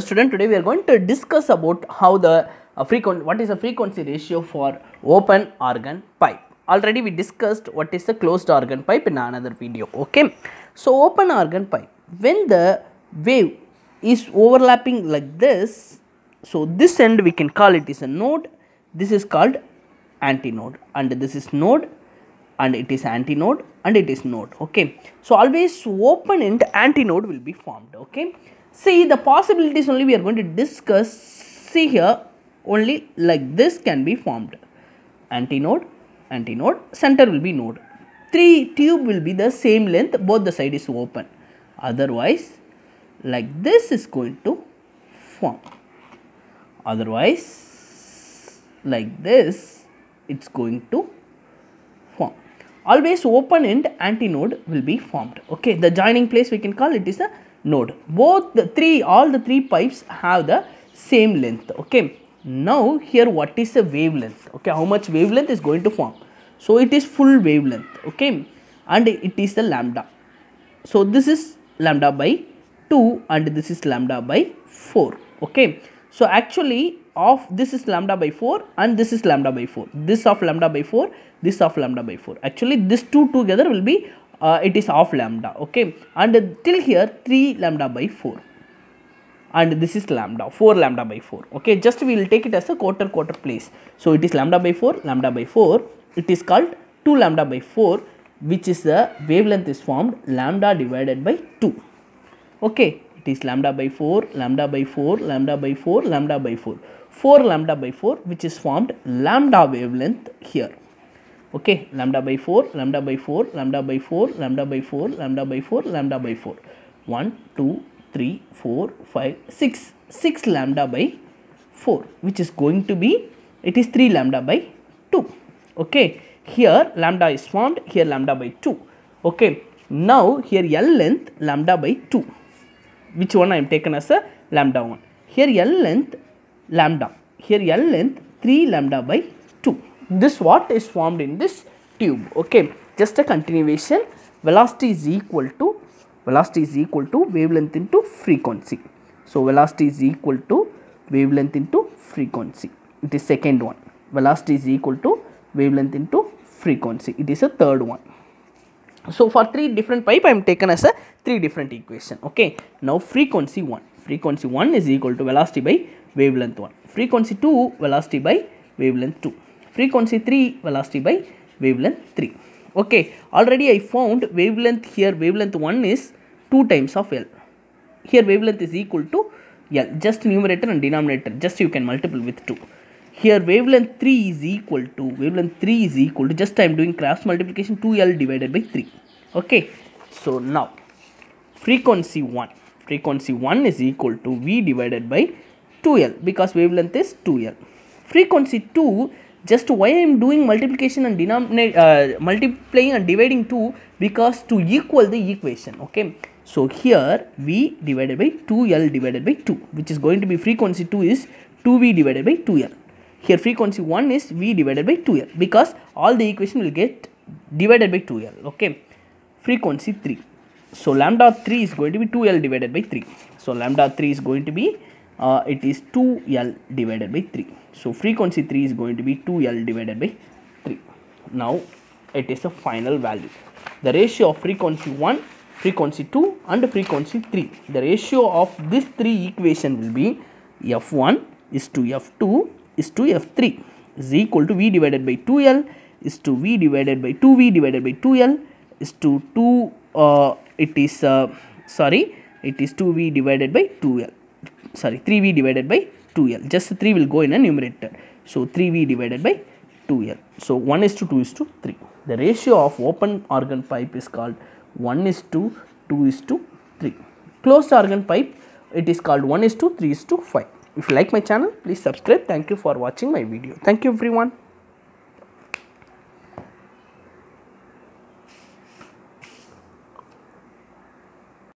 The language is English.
student today we are going to discuss about how the uh, frequent what is the frequency ratio for open organ pipe already we discussed what is the closed organ pipe in another video okay so open organ pipe when the wave is overlapping like this so this end we can call it is a node this is called antinode and this is node and it is antinode and it is node okay so always open end antinode will be formed okay See the possibilities only we are going to discuss. See here only like this can be formed. Antinode, antinode, center will be node. Three tube will be the same length, both the side is open. Otherwise, like this is going to form. Otherwise, like this, it's going to form always open end antinode will be formed okay the joining place we can call it is the node. Both the three, all the three pipes have the same length. Okay. Now here what is the wavelength? Okay, how much wavelength is going to form? So it is full wavelength. Okay, and it is the lambda. So this is lambda by 2 and this is lambda by 4. Okay, so actually of this is lambda by 4 and this is lambda by 4. This of lambda by 4, this of lambda by 4. Actually this two together will be uh, it is of lambda okay and till here 3 lambda by 4 and this is lambda 4 lambda by 4 okay just we will take it as a quarter quarter place so it is lambda by 4 lambda by 4 it is called 2 lambda by 4 which is the wavelength is formed lambda divided by 2 okay it is lambda by 4 lambda by 4 lambda by 4 lambda by 4 4 lambda by 4 which is formed lambda wavelength here okay lambda by 4 lambda by 4 lambda by 4 lambda by 4 lambda by 4 lambda by 4 1 2 3 4 5 6 6 lambda by 4 which is going to be it is 3 lambda by 2 okay here lambda is formed here lambda by 2 okay now here L length lambda by 2 which one I am taken as a lambda 1 here L length lambda here L length 3 lambda by this what is formed in this tube okay just a continuation velocity is equal to velocity is equal to wavelength into frequency so velocity is equal to wavelength into frequency it is second one velocity is equal to wavelength into frequency it is a third one so for three different pipe i am taken as a three different equation okay now frequency 1 frequency 1 is equal to velocity by wavelength 1 frequency 2 velocity by wavelength 2 frequency 3, velocity by wavelength 3. Okay, already I found wavelength here, wavelength 1 is 2 times of L. Here wavelength is equal to L, just numerator and denominator, just you can multiple with 2. Here wavelength 3 is equal to, wavelength 3 is equal to, just I am doing cross multiplication 2L divided by 3. Okay, so now frequency 1, frequency 1 is equal to V divided by 2L because wavelength is 2L. Frequency 2 just why I am doing multiplication and denominator uh, multiplying and dividing 2 because to equal the equation okay so here V divided by 2L divided by 2 which is going to be frequency 2 is 2V divided by 2L here frequency 1 is V divided by 2L because all the equation will get divided by 2L okay frequency 3 so lambda 3 is going to be 2L divided by 3 so lambda 3 is going to be uh, it is 2L divided by 3. So frequency 3 is going to be 2L divided by 3. Now it is a final value. The ratio of frequency 1, frequency 2 and frequency 3. The ratio of this 3 equation will be F1 is to F2 is to F3 is equal to V divided by 2L is to V divided by 2V divided by 2L is to 2 uh, it is uh, sorry it is 2V divided by 2L sorry 3v divided by 2l just 3 will go in a numerator so 3v divided by 2l so 1 is to 2 is to 3 the ratio of open organ pipe is called 1 is to 2 is to 3 closed organ pipe it is called 1 is to 3 is to 5 if you like my channel please subscribe thank you for watching my video thank you everyone